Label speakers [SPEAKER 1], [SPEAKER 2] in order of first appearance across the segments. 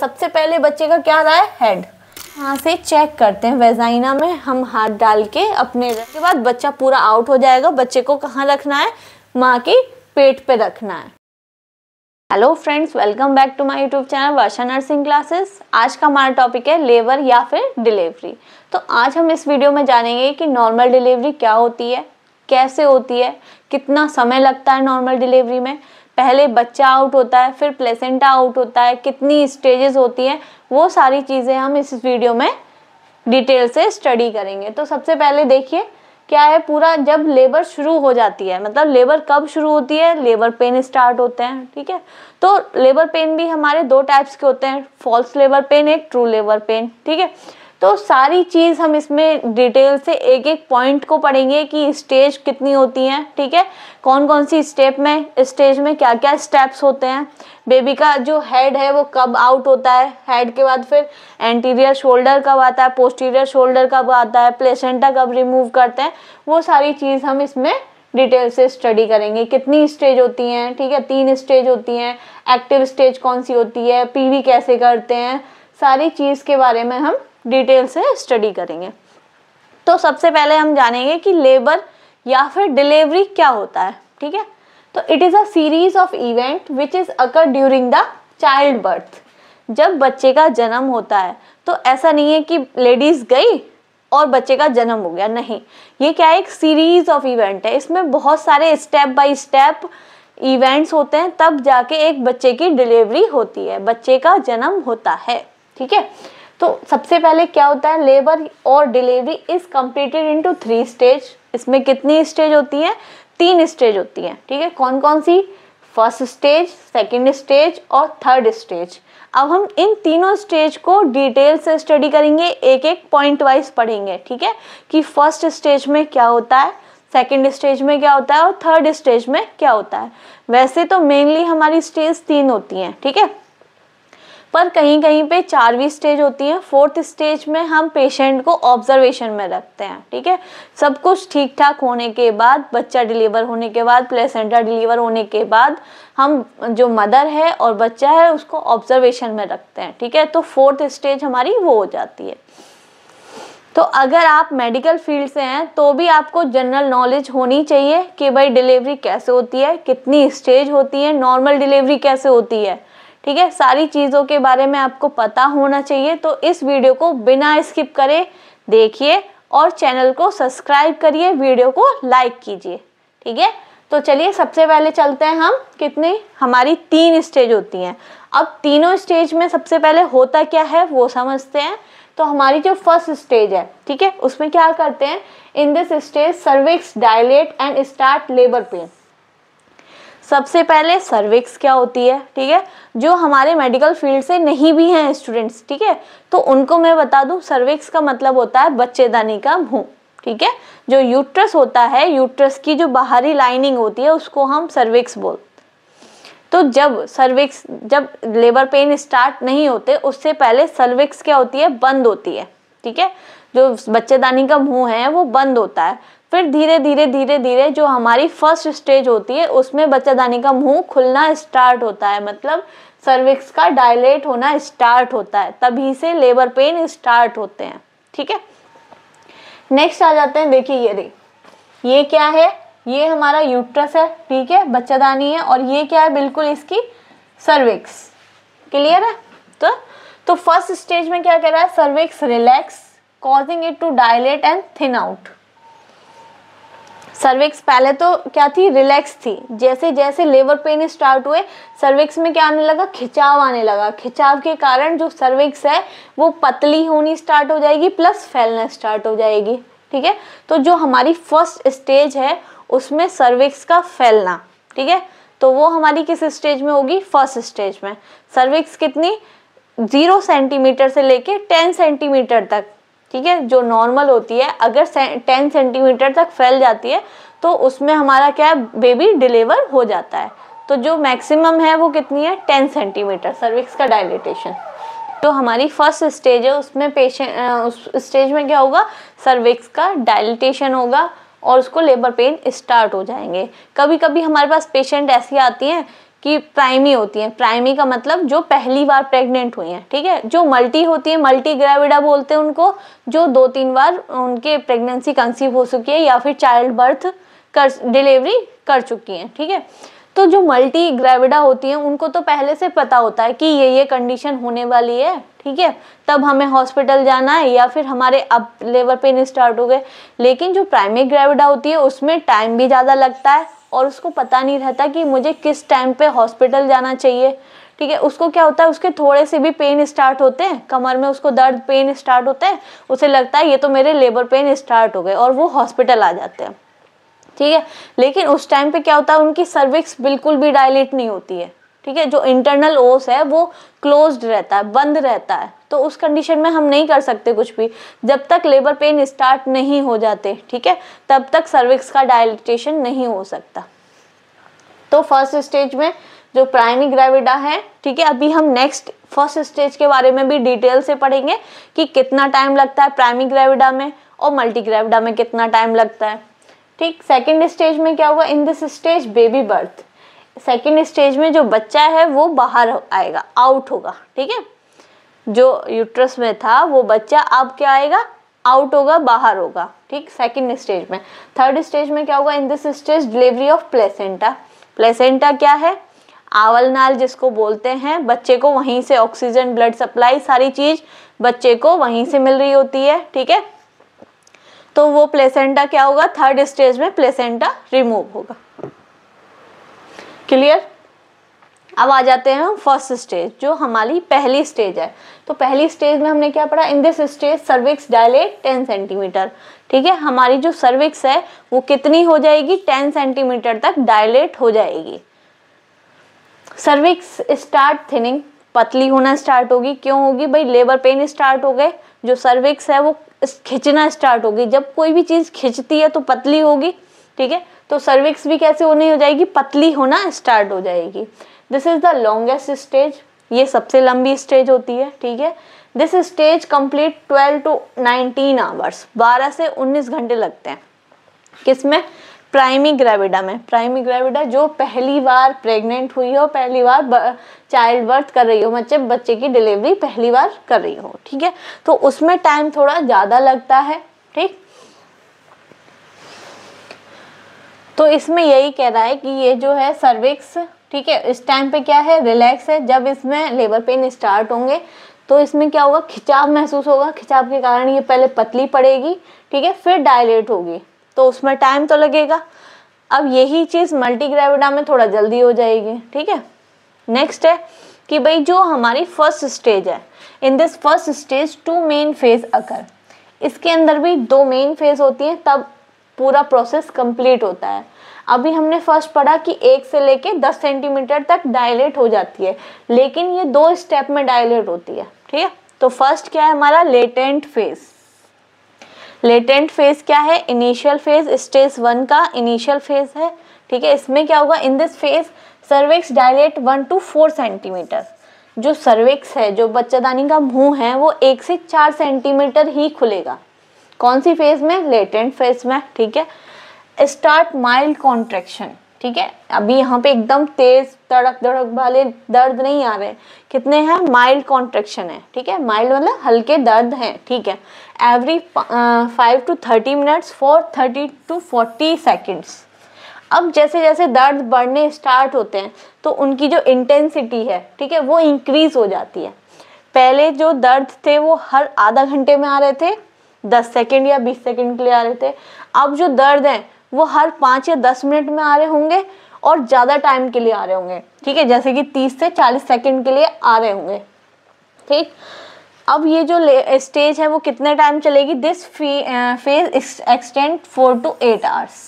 [SPEAKER 1] सबसे पहले बच्चे का क्या रहा है हेड यहाँ से चेक करते हैं वेजाइना में हम हाथ डाल के अपने के बाद बच्चा पूरा आउट हो जाएगा बच्चे को कहाँ रखना है माँ की पेट पे रखना है hello friends welcome back to my YouTube channel Varsha nursing classes आज का हमारा टॉपिक है लेबर या फिर डिलीवरी तो आज हम इस वीडियो में जानेंगे कि नॉर्मल डिलीवरी क्या होती है कैसे होती है कितना समय लगता है नॉर्मल डिलीवरी में पहले बच्चा आउट होता है फिर प्लेसेंटा आउट होता है कितनी स्टेजेस होती हैं वो सारी चीज़ें हम इस वीडियो में डिटेल से स्टडी करेंगे तो सबसे पहले देखिए क्या है पूरा जब लेबर शुरू हो जाती है मतलब लेबर कब शुरू होती है लेबर पेन स्टार्ट होते हैं ठीक है तो लेबर पेन भी हमारे दो टाइप्स के होते हैं फॉल्स लेबर पेन एक ट्रू लेबर पेन ठीक है तो सारी चीज़ हम इसमें डिटेल से एक एक पॉइंट को पढ़ेंगे कि स्टेज कितनी होती हैं ठीक है कौन कौन सी स्टेप में स्टेज में क्या क्या स्टेप्स होते हैं बेबी का जो हेड है वो कब आउट होता है हेड के बाद फिर एंटीरियर शोल्डर कब आता है पोस्टीरियर शोल्डर कब आता है प्लेसेंटा कब रिमूव करते हैं वो सारी चीज़ हम इसमें डिटेल से स्टडी करेंगे कितनी स्टेज होती हैं ठीक है तीन स्टेज होती हैं एक्टिव स्टेज कौन सी होती है पीवी कैसे करते हैं सारी चीज़ के बारे में हम डिटेल से स्टडी करेंगे तो सबसे पहले हम जानेंगे कि लेबर या फिर डिलीवरी क्या होता है ठीक है तो it is a series of event which is occur during the child birth जब बच्चे का जन्म होता है तो ऐसा नहीं है कि लेडीज़ गई और बच्चे का जन्म हो गया नहीं ये क्या एक सीरीज़ ऑफ इवेंट है इसमें बहुत सारे स्टेप बाय स्टेप इवेंट्स होते हैं तब जाके एक बच्चे की डिलीवरी होती है बच्चे का जन्म होता है ठीक है तो सबसे पहले क्या होता है लेबर और delivery is completed in two three stage इसमें कितनी स्टेज होती हैं तीन स्टेज होती हैं ठीक है कौन कौन सी फर्स्ट स्टेज सेकेंड स्टेज और थर्ड स्टेज अब हम इन तीनों स्टेज को डिटेल से स्टडी करेंगे एक एक पॉइंट वाइज पढ़ेंगे ठीक है कि फर्स्ट स्टेज में क्या होता है सेकेंड स्टेज में क्या होता है और थर्ड स्टेज में क्या होता है वैसे तो मेनली हमारी स्टेज तीन होती हैं ठीक है थीके? पर कहीं कहीं पे चारवीं स्टेज होती है फोर्थ स्टेज में हम पेशेंट को ऑब्जर्वेशन में रखते हैं ठीक है सब कुछ ठीक ठाक होने के बाद बच्चा डिलीवर होने के बाद प्लेसेंटा डिलीवर होने के बाद हम जो मदर है और बच्चा है उसको ऑब्जर्वेशन में रखते हैं ठीक है तो फोर्थ स्टेज हमारी वो हो जाती है तो अगर आप मेडिकल फील्ड से हैं तो भी आपको जनरल नॉलेज होनी चाहिए कि भाई डिलीवरी कैसे होती है कितनी स्टेज होती है नॉर्मल डिलीवरी कैसे होती है ठीक है सारी चीज़ों के बारे में आपको पता होना चाहिए तो इस वीडियो को बिना स्किप करे देखिए और चैनल को सब्सक्राइब करिए वीडियो को लाइक कीजिए ठीक है तो चलिए सबसे पहले चलते हैं हम कितनी हमारी तीन स्टेज होती हैं अब तीनों स्टेज में सबसे पहले होता क्या है वो समझते हैं तो हमारी जो फर्स्ट स्टेज है ठीक है उसमें क्या करते हैं in this stage cervix dilate and start labour pain सबसे पहले सर्विक्स क्या होती है ठीक है जो हमारे मेडिकल फील्ड से नहीं भी हैं स्टूडेंट्स ठीक है तो उनको मैं बता दूं सर्विक्स का मतलब होता है बच्चेदानी का मुंह ठीक है जो यूट्रस होता है यूट्रस की जो बाहरी लाइनिंग होती है उसको हम सर्विक्स बोलते तो जब सर्विक्स जब लेबर पेन स्टार्ट नहीं होते उससे पहले सर्विक्स क्या होती है बंद होती है ठीक है जो बच्चेदानी का मुंह है वो बंद होता है फिर धीरे धीरे धीरे धीरे जो हमारी फर्स्ट स्टेज होती है उसमें बच्चादानी का मुंह खुलना स्टार्ट होता है मतलब सर्विक्स का डायलेट होना स्टार्ट होता है तभी से लेबर पेन स्टार्ट होते हैं ठीक है नेक्स्ट आ जाते हैं देखिए ये देख ये क्या है ये हमारा यूट्रस है ठीक है बच्चादानी है और ये क्या है बिल्कुल इसकी सर्विक्स क्लियर है तो तो फर्स्ट स्टेज में क्या कह रहा है cervix relax causing it to dilate and thin out cervix पहले तो क्या थी रिलैक्स थी जैसे जैसे लेबर पेन स्टार्ट हुए सर्विक्स में क्या आने लगा खिंचाव आने लगा खिंचाव के कारण जो सर्विक्स है वो पतली होनी स्टार्ट हो जाएगी प्लस फैलना स्टार्ट हो जाएगी ठीक है तो जो हमारी फर्स्ट स्टेज है उसमें सर्विक्स का फैलना ठीक है तो वो हमारी किस स्टेज में होगी फर्स्ट स्टेज में सर्विक्स कितनी जीरो सेंटीमीटर से लेके टेन सेंटीमीटर तक ठीक है जो नॉर्मल होती है अगर टेन सेंटीमीटर तक फैल जाती है तो उसमें हमारा क्या है बेबी डिलीवर हो जाता है तो जो मैक्सिमम है वो कितनी है टेन सेंटीमीटर सर्विक्स का डायलिटेशन तो हमारी फर्स्ट स्टेज है उसमें पेशेंट उस स्टेज में क्या होगा सर्विक्स का डायलिटेशन होगा और उसको लेबर पेन स्टार्ट हो जाएंगे कभी कभी हमारे पास पेशेंट ऐसी आती हैं कि प्राइमी होती हैं प्राइमी का मतलब जो पहली बार प्रेग्नेंट हुई हैं ठीक है जो मल्टी होती है मल्टी ग्रेविडा बोलते हैं उनको जो दो तीन बार उनके प्रेगनेंसी कंसीव हो चुकी है या फिर चाइल्ड बर्थ कर डिलीवरी कर चुकी हैं ठीक है तो जो मल्टी ग्रेविडा होती हैं उनको तो पहले से पता होता है कि ये ये कंडीशन होने वाली है ठीक है तब हमें हॉस्पिटल जाना है या फिर हमारे अब लेवल पेन स्टार्ट हो गए लेकिन जो प्राइमरी ग्रेविडा होती है उसमें टाइम भी ज़्यादा लगता है और उसको पता नहीं रहता कि मुझे किस टाइम पे हॉस्पिटल जाना चाहिए ठीक है उसको क्या होता है उसके थोड़े से भी पेन स्टार्ट होते हैं कमर में उसको दर्द पेन स्टार्ट होते हैं उसे लगता है ये तो मेरे लेबर पेन स्टार्ट हो गए और वो हॉस्पिटल आ जाते हैं ठीक है लेकिन उस टाइम पे क्या होता है उनकी सर्विक्स बिल्कुल भी डायलेट नहीं होती है ठीक है जो इंटरनल ओस है वो क्लोज्ड रहता है बंद रहता है तो उस कंडीशन में हम नहीं कर सकते कुछ भी जब तक लेबर पेन स्टार्ट नहीं हो जाते ठीक है तब तक सर्विक्स का डायलिटेशन नहीं हो सकता तो फर्स्ट स्टेज में जो प्राइमी ग्रेविडा है ठीक है अभी हम नेक्स्ट फर्स्ट स्टेज के बारे में भी डिटेल से पढ़ेंगे कि कितना टाइम लगता है प्राइमी ग्रेविडा में और मल्टी ग्रेविडा में कितना टाइम लगता है ठीक सेकेंड स्टेज में क्या हुआ in this stage baby birth second stage में जो बच्चा है वो बाहर आएगा आउट होगा ठीक है जो यूट्रस में था वो बच्चा अब क्या आएगा आउट होगा बाहर होगा ठीक सेकेंड स्टेज में थर्ड स्टेज में क्या होगा in this stage delivery of placenta placenta क्या है आवल नाल जिसको बोलते हैं बच्चे को वहीं से ऑक्सीजन ब्लड सप्लाई सारी चीज़ बच्चे को वहीं से मिल रही होती है ठीक है तो वो प्लेसेंटा क्या होगा थर्ड स्टेज में प्लेसेंटा रिमूव होगा क्लियर अब आ जाते हैं हम फर्स्ट स्टेज जो हमारी पहली स्टेज है तो पहली स्टेज में हमने क्या पढ़ा in this stage cervix dilate ten centimetre ठीक है हमारी जो सर्विक्स है वो कितनी हो जाएगी टेन सेंटीमीटर तक डायलेट हो जाएगी सर्विक्स स्टार्ट थिनिंग पतली होना स्टार्ट होगी क्यों होगी भाई लेबर पेन स्टार्ट हो गए जो सर्विक्स है वो खिंचना स्टार्ट होगी जब कोई भी चीज़ खिंचती है तो पतली होगी ठीक है तो सर्विक्स भी कैसे होनी हो जाएगी पतली होना स्टार्ट हो जाएगी this is the longest stage ये सबसे लंबी स्टेज होती है ठीक है this stage complete 12 to 19 hours 12 से 19 घंटे लगते हैं किसमें प्राइमी ग्रेविडा में प्राइमी ग्रेविडा जो पहली बार प्रेग्नेंट हुई हो पहली बार चाइल्ड बर्थ कर रही हो बच्चे बच्चे की डिलीवरी पहली बार कर रही हो ठीक है तो उसमें टाइम थोड़ा ज़्यादा लगता है ठीक तो इसमें यही कह रहा है कि ये जो है सर्विक्स ठीक है इस टाइम पे क्या है रिलैक्स है जब इसमें लेबर पेन स्टार्ट होंगे तो इसमें क्या होगा खिंचाव महसूस होगा खिंचाव के कारण ये पहले पतली पड़ेगी ठीक है फिर डायलेट होगी तो उसमें टाइम तो लगेगा अब यही चीज़ मल्टीग्रेविडा में थोड़ा जल्दी हो जाएगी ठीक है नेक्स्ट है कि भाई जो हमारी फर्स्ट स्टेज है in this first stage two main phase occur इसके अंदर भी दो मेन फेज होती हैं तब पूरा प्रोसेस कंप्लीट होता है अभी हमने फर्स्ट पढ़ा कि एक से लेके दस सेंटीमीटर तक डायलेट हो जाती है लेकिन ये दो स्टेप में डायलेट होती है ठीक है तो फर्स्ट क्या है हमारा लेटेंट फेज लेटेंट फेज क्या है इनिशियल फेज स्टेज वन का इनिशियल फेज है ठीक है इसमें क्या होगा in this phase cervix dilate one to four centimetre जो सर्विक्स है जो बच्चादानी का मुंह है वो एक से चार सेंटीमीटर ही खुलेगा कौन सी फेज में लेटेंट फेज में ठीक है स्टार्ट माइल्ड कॉन्ट्रेक्शन ठीक है अभी यहाँ पे एकदम तेज तड़क धड़क वाले दर्द नहीं आ रहे कितने हैं माइल्ड कॉन्ट्रेक्शन है ठीक है माइल्ड मतलब हल्के दर्द हैं ठीक है every five to thirty minutes for thirty to forty seconds अब जैसे जैसे दर्द बढ़ने स्टार्ट होते हैं तो उनकी जो इंटेंसिटी है ठीक है वो इंक्रीज हो जाती है पहले जो दर्द थे वो हर आधा घंटे में आ रहे थे दस सेकेंड या बीस सेकेंड के लिए आ रहे थे अब जो दर्द है वो हर पाँच या दस मिनट में आ रहे होंगे और ज़्यादा टाइम के लिए आ रहे होंगे ठीक है जैसे कि तीस से चालीस सेकेंड के लिए आ रहे होंगे ठीक अब ये जो स्टेज है वो कितने टाइम चलेगी this phase extend four to eight hours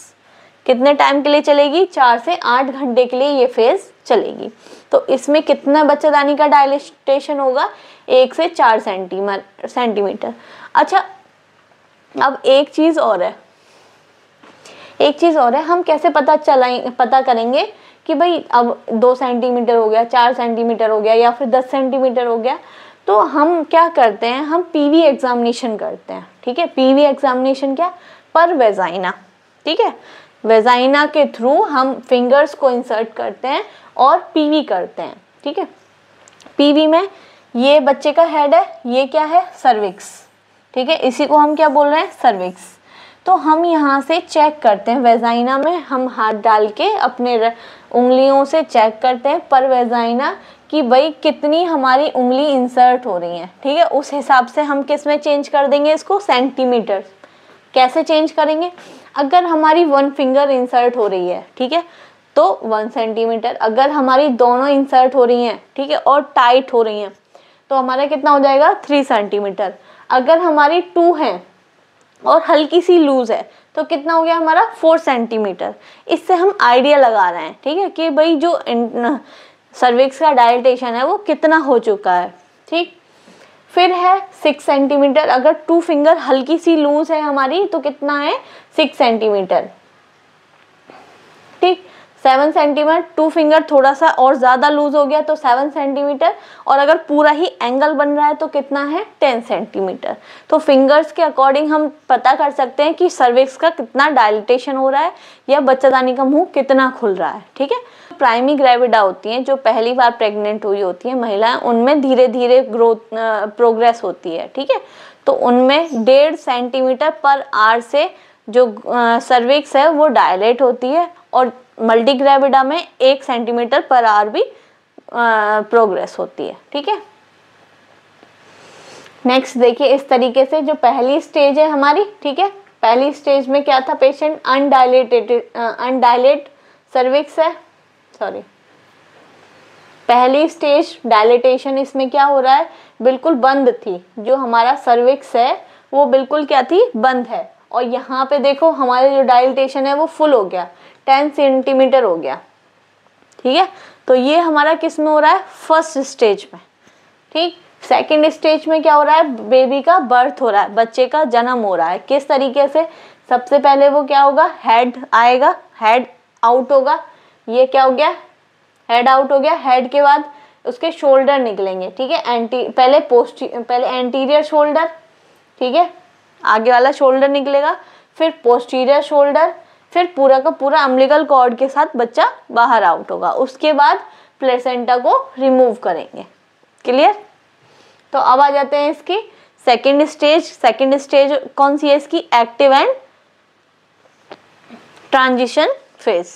[SPEAKER 1] कितने टाइम के लिए चलेगी चार से आठ घंटे के लिए ये फेज़ चलेगी तो इसमें कितना बच्चेदानी का डायलिस्टेशन होगा एक से चार सेंटीमीटर सेंटीमीटर अच्छा अब एक चीज़ और है एक चीज़ और है हम कैसे पता चलाए पता करेंगे कि भाई अब दो सेंटीमीटर हो गया चार सेंटीमीटर हो गया या फिर दस सेंटीमीटर हो गया तो हम क्या करते हैं हम पीवी एग्जामिनेशन करते हैं ठीक है पीवी एग्जामिनेशन क्या पर वेजाइना ठीक है वेजाइना के थ्रू हम फिंगर्स को इंसर्ट करते हैं और पीवी करते हैं ठीक है पीवी में ये बच्चे का हेड है ये क्या है सर्विक्स ठीक है इसी को हम क्या बोल रहे हैं सर्विक्स तो हम यहाँ से चेक करते हैं वेजाइना में हम हाथ डाल के अपने उंगलियों से चेक करते हैं पर वेजाइना कि भाई कितनी हमारी उंगली इंसर्ट हो रही है ठीक है उस हिसाब से हम किस में चेंज कर देंगे इसको सेंटीमीटर कैसे चेंज करेंगे अगर हमारी वन फिंगर इंसर्ट हो रही है ठीक है तो वन सेंटीमीटर अगर हमारी दोनों इंसर्ट हो रही हैं ठीक है और टाइट हो रही हैं तो हमारा कितना हो जाएगा थ्री सेंटीमीटर अगर हमारी टू हैं और हल्की सी लूज़ है तो कितना हो गया हमारा फोर सेंटीमीटर इससे हम आइडिया लगा रहे हैं ठीक है कि भाई जो सर्विक्स का डायल्टेशन है वो कितना हो चुका है ठीक फिर है सिक्स सेंटीमीटर अगर टू फिंगर हल्की सी लूज है हमारी तो कितना है six centimetre seven centimetre two finger थोड़ा सा और ज़्यादा लूज हो गया तो सेवन सेंटीमीटर और अगर पूरा ही एंगल बन रहा है तो कितना है टेन सेंटीमीटर तो फिंगर्स के अकॉर्डिंग हम पता कर सकते हैं कि सर्विक्स का कितना डायलिटेशन हो रहा है या बच्चादानी का मुंह कितना खुल रहा है ठीक है प्राइमी ग्रेविडा होती हैं जो पहली बार प्रेग्नेंट हुई होती हैं महिलाएं उनमें धीरे धीरे ग्रोथ प्रोग्रेस होती है ठीक है तो उनमें डेढ़ सेंटीमीटर पर आर से जो सर्विक्स है वो डायलेट होती है और मल्टीग्रेविडा में एक सेंटीमीटर पर आर भी प्रोग्रेस होती है ठीक है नेक्स्ट देखिए इस तरीके से जो पहली स्टेज है हमारी ठीक है पहली स्टेज में क्या था पेशेंट अनडायलेटेड अनडायलेट सर्विक्स है सॉरी पहली स्टेज डायलेटेशन इसमें क्या हो रहा है बिल्कुल बंद थी जो हमारा सर्विक्स है वो बिल्कुल क्या थी बंद है और यहाँ पे देखो हमारे जो डायलिटेशन है वो फुल हो गया टेन सेंटीमीटर हो गया ठीक है तो ये हमारा किस में हो रहा है फर्स्ट स्टेज में ठीक सेकेंड स्टेज में क्या हो रहा है बेबी का बर्थ हो रहा है बच्चे का जन्म हो रहा है किस तरीके से सबसे पहले वो क्या होगा हेड आएगा हेड आउट होगा ये क्या हो गया हेड आउट हो गया हेड के बाद उसके शोल्डर निकलेंगे ठीक है एंटी पहले पोस्ट पहले एंटीरियर शोल्डर ठीक है आगे वाला शोल्डर निकलेगा फिर पोस्टीरियर शोल्डर फिर पूरा का पूरा अम्बिलिकल कॉर्ड के साथ बच्चा बाहर आउट होगा उसके बाद प्लेसेंटा को रिमूव करेंगे क्लियर तो अब आ जाते हैं इसकी सेकेंड स्टेज सेकेंड स्टेज कौन सी है इसकी एक्टिव एंड ट्रांजिशन फेज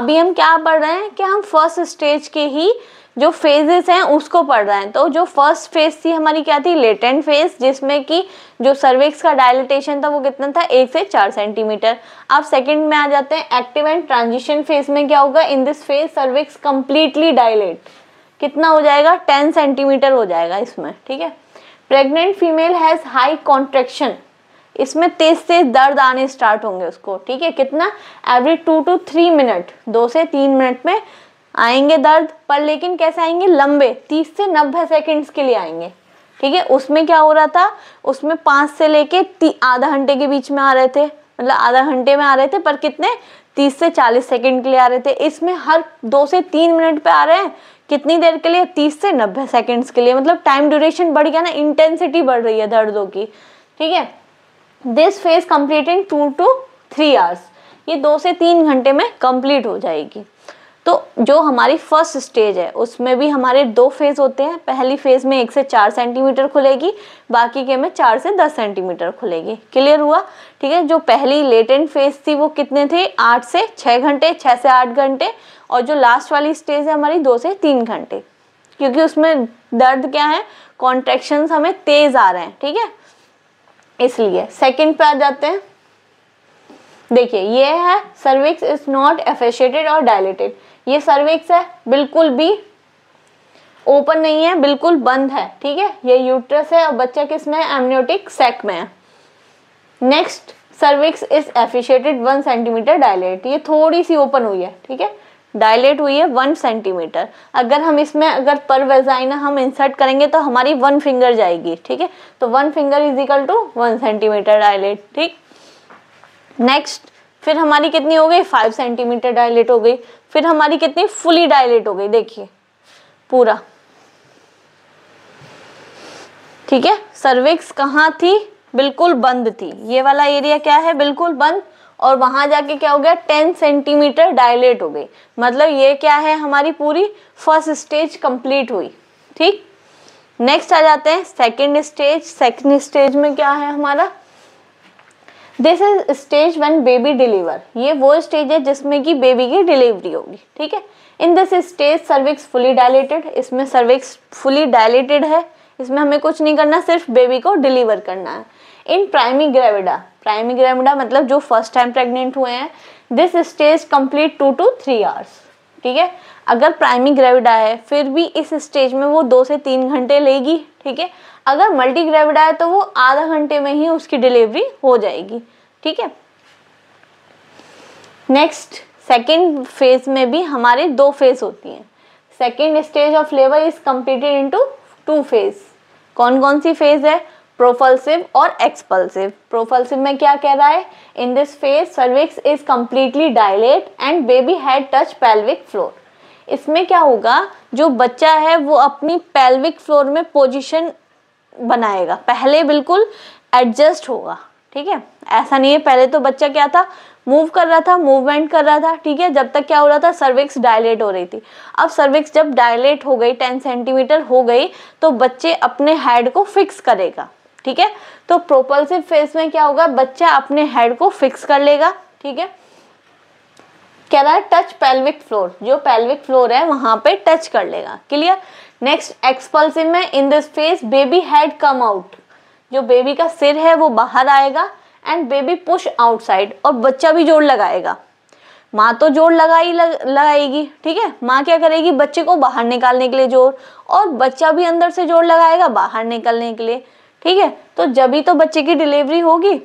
[SPEAKER 1] अभी हम क्या पढ़ रहे हैं कि हम फर्स्ट स्टेज के ही जो फेजेस हैं उसको पढ़ रहे हैं तो जो फर्स्ट फेज थी हमारी क्या थी लेटेंट फेज जिसमें कि जो सर्विक्स का डायलिटेशन था वो कितना था एक से चार सेंटीमीटर अब सेकंड में आ जाते हैं एक्टिव एंड ट्रांजिशन फेज में क्या होगा in this phase cervix completely dilate कितना हो जाएगा टेन सेंटीमीटर हो जाएगा इसमें ठीक है pregnant female has high contraction इसमें तेज तेज दर्द आने स्टार्ट होंगे उसको ठीक है कितना every two two three minute दो से तीन मिनट में आएंगे दर्द पर लेकिन कैसे आएंगे लंबे तीस से नब्बे सेकेंड्स के लिए आएंगे ठीक है उसमें क्या हो रहा था उसमें पाँच से लेके आधा घंटे के बीच में आ रहे थे मतलब आधा घंटे में आ रहे थे पर कितने तीस से चालीस सेकेंड के लिए आ रहे थे इसमें हर दो से तीन मिनट पे आ रहे हैं कितनी देर के लिए तीस से नब्बे सेकेंड्स के लिए मतलब टाइम ड्यूरेशन बढ़ गया ना इंटेंसिटी बढ़ रही है दर्दों की ठीक है this phase complete in two two three hours ये दो से तीन घंटे में कंप्लीट हो जाएगी तो जो हमारी फर्स्ट स्टेज है उसमें भी हमारे दो फेज़ होते हैं पहली फेज़ में एक से चार सेंटीमीटर खुलेगी बाकी के में चार से दस सेंटीमीटर खुलेगी क्लियर हुआ ठीक है जो पहली लेटेंट फेज़ थी वो कितने थे आठ से छः घंटे छः से आठ घंटे और जो लास्ट वाली स्टेज है हमारी दो से तीन घंटे क्योंकि उसमें दर्द क्या है कॉन्ट्रेक्शन हमें तेज़ आ रहे हैं ठीक है इसलिए सेकेंड पे आ जाते हैं देखिए ये है सर्विक्स इज नॉट एफेशिएटेड और डायलेटेड ये सर्विक्स है बिल्कुल भी ओपन नहीं है बिल्कुल बंद है ठीक है ये यूट्रस है और बच्चा किस में है एमनियोटिक सेक में है next cervix is effaced one centimetre dilate ये थोड़ी सी ओपन हुई है ठीक है डायलेट हुई है वन सेंटीमीटर अगर हम इसमें अगर पर वेजाइना हम इंसर्ट करेंगे तो हमारी वन फिंगर जाएगी ठीक है तो one finger is equal to one centimetre dilate ठीक नेक्स्ट फिर हमारी कितनी हो गई फाइव सेंटीमीटर डायलेट हो गई फिर हमारी कितनी फुली डायलेट हो गई देखिए पूरा ठीक है सर्विक्स कहाँ थी बिल्कुल बंद थी ये वाला एरिया क्या है बिल्कुल बंद और वहां जाके क्या हो गया टेन सेंटीमीटर डायलेट हो गई मतलब ये क्या है हमारी पूरी फर्स्ट स्टेज कंप्लीट हुई ठीक नेक्स्ट आ जाते हैं सेकेंड स्टेज सेकेंड स्टेज में क्या है हमारा this is stage one baby deliver ये वो स्टेज है जिसमें कि बेबी की डिलीवरी होगी ठीक है in this stage cervix fully dilated इसमें सर्विक्स फुली डायलेटेड है इसमें हमें कुछ नहीं करना सिर्फ बेबी को डिलीवर करना है in primigravida primigravida मतलब जो फर्स्ट टाइम प्रेग्नेंट हुए हैं this stage complete two two three hours ठीक है अगर प्राइमी ग्रेविडा है फिर भी इस स्टेज में वो दो से तीन घंटे लेगी ठीक है अगर मल्टी ग्रेविडा है तो वो आधा घंटे में ही उसकी डिलीवरी हो जाएगी ठीक है नेक्स्ट सेकेंड फेज में भी हमारे दो फेज होती हैं second stage of labour is completed in two phase कौन कौन सी फेज है प्रोफल्सिव और एक्सपल्सिव प्रोफल्सिव में क्या कह रहा है in this phase cervix is completely dilate and baby had touch pelvic floor इसमें क्या होगा जो बच्चा है वो अपनी पेल्विक फ्लोर में पोजीशन बनाएगा पहले बिल्कुल एडजस्ट होगा ठीक है ऐसा नहीं है पहले तो बच्चा क्या था मूव कर रहा था मूवमेंट कर रहा था ठीक है जब तक क्या हो रहा था सर्विक्स डायलेट हो रही थी अब सर्विक्स जब डायलेट हो गई टेन सेंटीमीटर हो गई तो बच्चे अपने हेड को फिक्स करेगा ठीक है तो प्रोपल्सिव फेस में क्या होगा बच्चा अपने हेड को फिक्स कर लेगा ठीक है कह रहा है टच पेल्विक फ्लोर जो पेल्विक फ्लोर है वहां पे टच कर लेगा क्लियर नेक्स्ट एक्सपल्सिव में in this phase baby head come out जो बेबी का सिर है वो बाहर आएगा एंड बेबी पुश आउटसाइड और बच्चा भी जोड़ लगाएगा माँ तो जोर लगाई लग, लगाएगी ठीक है माँ क्या करेगी बच्चे को बाहर निकालने के लिए जोर और बच्चा भी अंदर से जोर लगाएगा बाहर निकलने के लिए ठीक है तो जब ही तो बच्चे की डिलीवरी होगी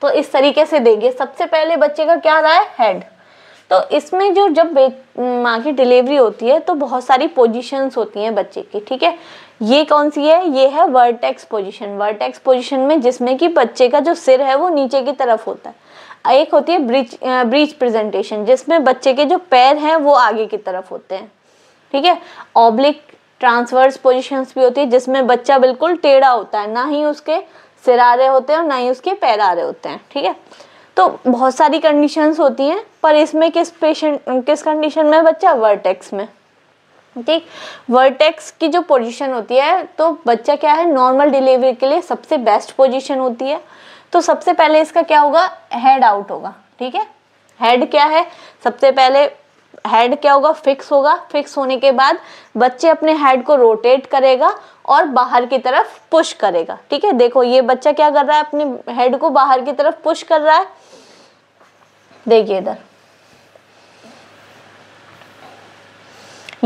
[SPEAKER 1] तो इस तरीके से देंगे सबसे पहले बच्चे का क्या रहा है हेड तो इसमें जो जब माँ की डिलीवरी होती है तो बहुत सारी पोजीशंस होती हैं बच्चे की ठीक है ये कौन सी है ये है वर्टेक्स पोजीशन वर्टेक्स पोजीशन में जिसमें कि बच्चे का जो सिर है वो नीचे की तरफ होता है एक होती है ब्रिज ब्रिज प्रेजेंटेशन जिसमें बच्चे के जो पैर हैं वो आगे की तरफ होते हैं ठीक है ऑब्लिक ट्रांसवर्स पोजिशंस भी होती है जिसमें बच्चा बिल्कुल टेढ़ा होता है ना ही उसके सिरारे होते हैं और ना ही उसके पैर आ रहे होते हैं ठीक है तो बहुत सारी कंडीशंस होती हैं पर इसमें किस पेशेंट किस कंडीशन में बच्चा वर्टेक्स में ठीक वर्टेक्स की जो पोजीशन होती है तो बच्चा क्या है नॉर्मल डिलीवरी के लिए सबसे बेस्ट पोजीशन होती है तो सबसे पहले इसका क्या होगा हेड आउट होगा ठीक है हेड क्या है सबसे पहले हेड क्या होगा फिक्स होगा फिक्स होने के बाद बच्चे अपने हेड को रोटेट करेगा और बाहर की तरफ पुश करेगा ठीक है देखो ये बच्चा क्या कर रहा है अपने हेड को बाहर की तरफ पुश कर रहा है देखिए इधर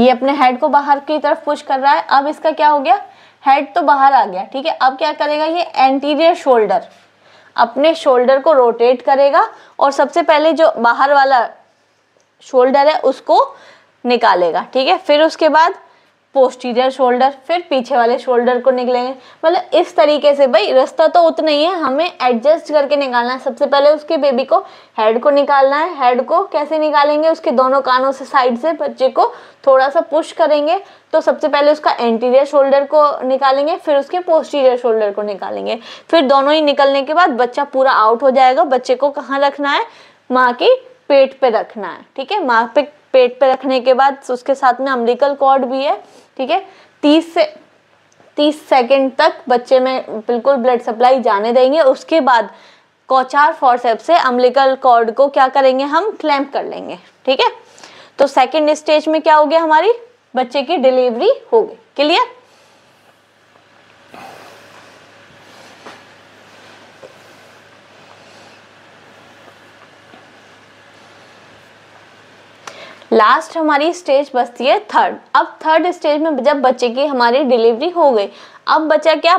[SPEAKER 1] ये अपने हेड को बाहर की तरफ पुश कर रहा है अब इसका क्या हो गया हेड तो बाहर आ गया ठीक है अब क्या करेगा ये एंटीरियर शोल्डर अपने शोल्डर को रोटेट करेगा और सबसे पहले जो बाहर वाला शोल्डर है उसको निकालेगा ठीक है फिर उसके बाद पोस्टीरियर शोल्डर फिर पीछे वाले शोल्डर को निकलेंगे मतलब इस तरीके से भाई रास्ता तो उतना ही है हमें एडजस्ट करके निकालना है सबसे पहले उसके बेबी को हेड को निकालना है हेड को कैसे निकालेंगे उसके दोनों कानों से साइड से बच्चे को थोड़ा सा पुश करेंगे तो सबसे पहले उसका एंटीरियर शोल्डर को निकालेंगे फिर उसके पोस्टीरियर शोल्डर को निकालेंगे फिर दोनों ही निकलने के बाद बच्चा पूरा आउट हो जाएगा बच्चे को कहाँ रखना है माँ की पेट पे रखना है ठीक है माँ पे पेट पे रखने के बाद उसके साथ में अम्बिकल कॉर्ड भी है ठीक है तीस से तीस सेकेंड तक बच्चे में बिल्कुल ब्लड सप्लाई जाने देंगे उसके बाद कौचार फॉरसेप से अम्लिकल कॉर्ड को क्या करेंगे हम क्लैम्प कर लेंगे ठीक है तो सेकेंड स्टेज में क्या हो गया हमारी बच्चे की डिलीवरी हो गई क्लियर लास्ट हमारी स्टेज बचती है थर्ड अब थर्ड स्टेज में जब बच्चे की हमारी डिलीवरी हो गई अब बच्चा क्या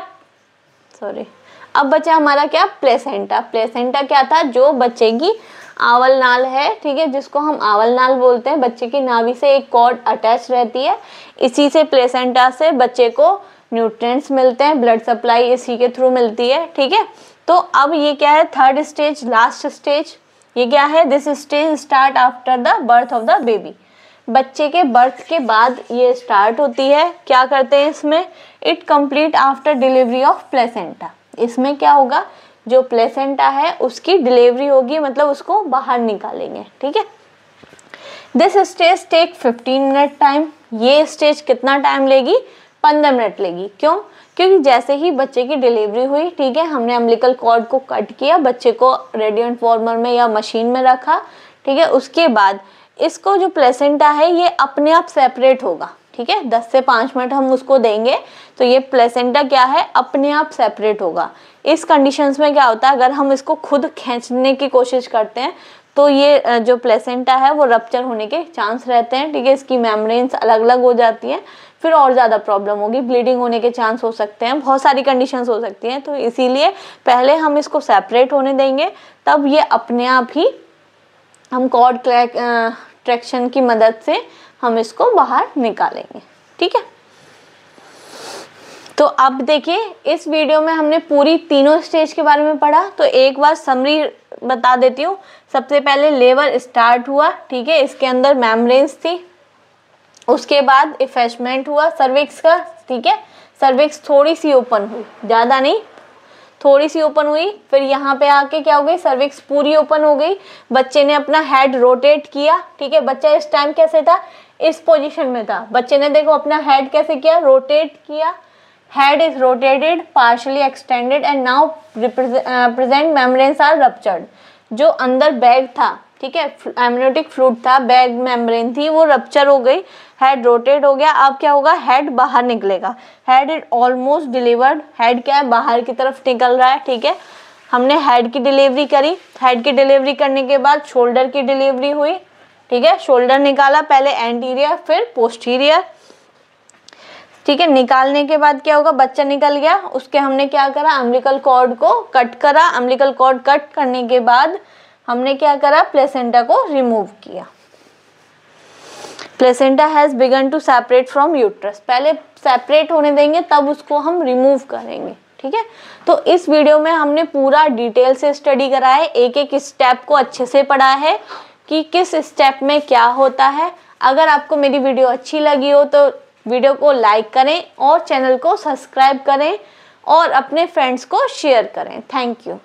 [SPEAKER 1] सॉरी अब बच्चा हमारा क्या प्लेसेंटा प्लेसेंटा क्या था जो बच्चे की आवल नाल है ठीक है जिसको हम आवल नाल बोलते हैं बच्चे की नावी से एक कॉर्ड अटैच रहती है इसी से प्लेसेंटा से बच्चे को न्यूट्रेंट्स मिलते हैं ब्लड सप्लाई इसी के थ्रू मिलती है ठीक है तो अब ये क्या है थर्ड स्टेज लास्ट स्टेज ये क्या है this stage start after the birth of the baby बच्चे के बर्थ के बाद ये स्टार्ट होती है क्या करते हैं इसमें it complete after delivery of placenta इसमें क्या होगा जो प्लेसेंटा है उसकी डिलीवरी होगी मतलब उसको बाहर निकालेंगे ठीक है this stage take 15 minute time ये स्टेज कितना टाइम लेगी 15 मिनट लेगी क्यों क्योंकि जैसे ही बच्चे की डिलीवरी हुई ठीक है हमने अम्बिलिकल कॉर्ड को कट किया बच्चे को रेडियंट फॉर्मर में या मशीन में रखा ठीक है उसके बाद इसको जो प्लेसेंटा है ये अपने आप सेपरेट होगा ठीक है दस से पाँच मिनट हम उसको देंगे तो ये प्लेसेंटा क्या है अपने आप सेपरेट होगा इस कंडीशंस में क्या होता है अगर हम इसको खुद खींचने की कोशिश करते हैं तो ये जो प्लेसेंटा है वो रप्चर होने के चांस रहते हैं ठीक है इसकी मेम्ब्रेन्स अलग अलग हो जाती हैं फिर और ज़्यादा प्रॉब्लम होगी ब्लीडिंग होने के चांस हो सकते हैं बहुत सारी कंडीशन हो सकती हैं तो इसीलिए पहले हम इसको सेपरेट होने देंगे तब ये अपने आप ही हम कॉर्ड ट्रैक्शन की मदद से हम इसको बाहर निकालेंगे ठीक है तो अब देखिए इस वीडियो में हमने पूरी तीनों स्टेज के बारे में पढ़ा तो एक बार समरी बता देती हूँ सबसे पहले लेवर स्टार्ट हुआ ठीक है इसके अंदर मेम्ब्रेन्स थी उसके बाद इफेशमेंट हुआ सर्विक्स का ठीक है सर्विक्स थोड़ी सी ओपन हुई ज़्यादा नहीं थोड़ी सी ओपन हुई फिर यहाँ पे आके क्या हो गई सर्विक्स पूरी ओपन हो गई बच्चे ने अपना हेड रोटेट किया ठीक है बच्चा इस टाइम कैसे था इस पोजीशन में था बच्चे ने देखो अपना हेड कैसे किया रोटेट किया head is rotated partially extended and now present membranes are ruptured जो अंदर बैग था ठीक है एमनियोटिक फ्लूड था बैग मेम्ब्रेन थी वो रप्चर हो गई हेड रोटेट हो गया अब क्या होगा हेड बाहर निकलेगा head it almost delivered head क्या है बाहर की तरफ निकल रहा है ठीक है हमने हेड की डिलीवरी करी हेड की डिलीवरी करने के बाद शोल्डर की डिलीवरी हुई ठीक है शोल्डर निकाला पहले एंटीरियर फिर पोस्टीरियर ठीक है निकालने के बाद क्या होगा बच्चा निकल गया उसके हमने क्या करा अम्बिकल कॉर्ड को कट करा अम्बिकल कॉर्ड कट करने के बाद हमने क्या करा प्लेसेंटा को रिमूव किया placenta has begun to separate from uterus पहले सेपरेट होने देंगे तब उसको हम रिमूव करेंगे ठीक है तो इस वीडियो में हमने पूरा डिटेल से स्टडी करा है एक एक स्टेप को अच्छे से पढ़ा है कि किस स्टेप में क्या होता है अगर आपको मेरी वीडियो अच्छी लगी हो तो वीडियो को लाइक करें और चैनल को सब्सक्राइब करें और अपने फ्रेंड्स को शेयर करें थैंक यू